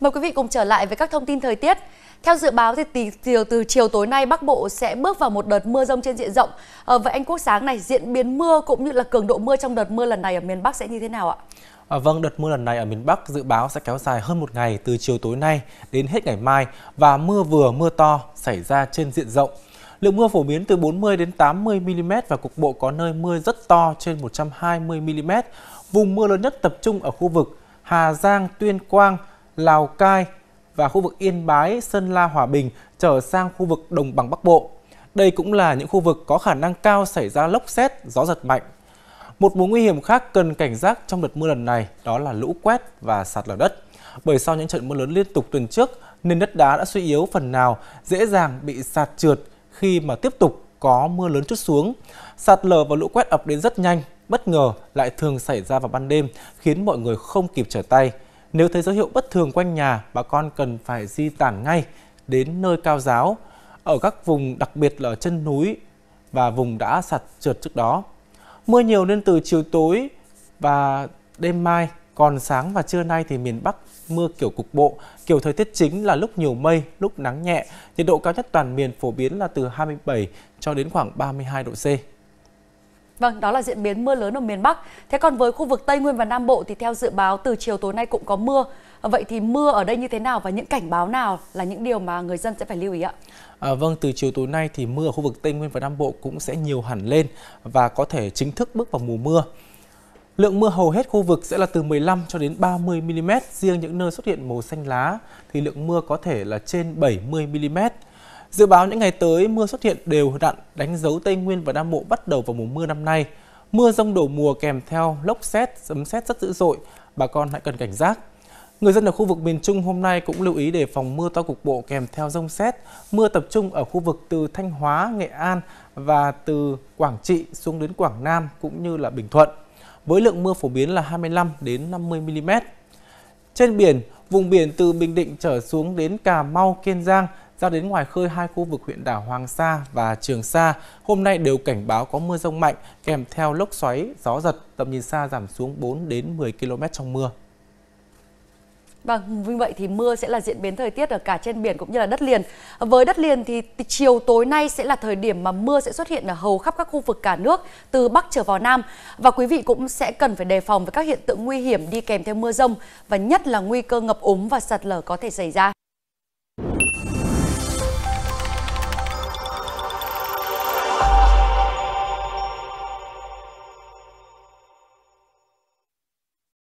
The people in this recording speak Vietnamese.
Mời quý vị cùng trở lại với các thông tin thời tiết. Theo dự báo thì từ, từ chiều tối nay Bắc Bộ sẽ bước vào một đợt mưa rông trên diện rộng. À, vậy anh Quốc Sáng này diễn biến mưa cũng như là cường độ mưa trong đợt mưa lần này ở miền Bắc sẽ như thế nào ạ? À, vâng, đợt mưa lần này ở miền Bắc dự báo sẽ kéo dài hơn một ngày từ chiều tối nay đến hết ngày mai và mưa vừa mưa to xảy ra trên diện rộng. Lượng mưa phổ biến từ 40 đến 80 mm và cục bộ có nơi mưa rất to trên 120 mm. Vùng mưa lớn nhất tập trung ở khu vực Hà Giang, Tuyên Quang, Lào Cai và khu vực Yên Bái, Sơn La, Hòa Bình trở sang khu vực đồng bằng Bắc Bộ. Đây cũng là những khu vực có khả năng cao xảy ra lốc xét, gió giật mạnh. Một mối nguy hiểm khác cần cảnh giác trong đợt mưa lần này đó là lũ quét và sạt lở đất. Bởi sau những trận mưa lớn liên tục tuần trước, nên đất đá đã suy yếu phần nào, dễ dàng bị sạt trượt khi mà tiếp tục có mưa lớn chút xuống. Sạt lở và lũ quét ập đến rất nhanh, bất ngờ lại thường xảy ra vào ban đêm, khiến mọi người không kịp trở tay. Nếu thấy dấu hiệu bất thường quanh nhà, bà con cần phải di tản ngay đến nơi cao giáo, ở các vùng đặc biệt là chân núi và vùng đã sạt trượt trước đó. Mưa nhiều nên từ chiều tối và đêm mai, còn sáng và trưa nay thì miền Bắc mưa kiểu cục bộ, kiểu thời tiết chính là lúc nhiều mây, lúc nắng nhẹ. Nhiệt độ cao nhất toàn miền phổ biến là từ 27 cho đến khoảng 32 độ C. Vâng, đó là diễn biến mưa lớn ở miền Bắc. Thế còn với khu vực Tây Nguyên và Nam Bộ thì theo dự báo từ chiều tối nay cũng có mưa. Vậy thì mưa ở đây như thế nào và những cảnh báo nào là những điều mà người dân sẽ phải lưu ý ạ? À, vâng, từ chiều tối nay thì mưa ở khu vực Tây Nguyên và Nam Bộ cũng sẽ nhiều hẳn lên và có thể chính thức bước vào mùa mưa. Lượng mưa hầu hết khu vực sẽ là từ 15 cho đến 30 mm, riêng những nơi xuất hiện màu xanh lá thì lượng mưa có thể là trên 70 mm. Dự báo những ngày tới, mưa xuất hiện đều đặn đánh dấu Tây Nguyên và Nam Bộ bắt đầu vào mùa mưa năm nay. Mưa rông đổ mùa kèm theo lốc xét, sấm xét rất dữ dội, bà con hãy cần cảnh giác. Người dân ở khu vực miền Trung hôm nay cũng lưu ý đề phòng mưa to cục bộ kèm theo rông xét. Mưa tập trung ở khu vực từ Thanh Hóa, Nghệ An và từ Quảng Trị xuống đến Quảng Nam cũng như là Bình Thuận. Với lượng mưa phổ biến là 25 đến 50 mm. Trên biển, vùng biển từ Bình Định trở xuống đến Cà Mau, Kiên Giang ra đến ngoài khơi hai khu vực huyện đảo Hoàng Sa và Trường Sa hôm nay đều cảnh báo có mưa rông mạnh kèm theo lốc xoáy, gió giật, tầm nhìn xa giảm xuống 4 đến 10 km trong mưa. Vâng, vì vậy thì mưa sẽ là diễn biến thời tiết ở cả trên biển cũng như là đất liền. Với đất liền thì chiều tối nay sẽ là thời điểm mà mưa sẽ xuất hiện ở hầu khắp các khu vực cả nước từ Bắc trở vào Nam. Và quý vị cũng sẽ cần phải đề phòng với các hiện tượng nguy hiểm đi kèm theo mưa rông và nhất là nguy cơ ngập úng và sạt lở có thể xảy ra.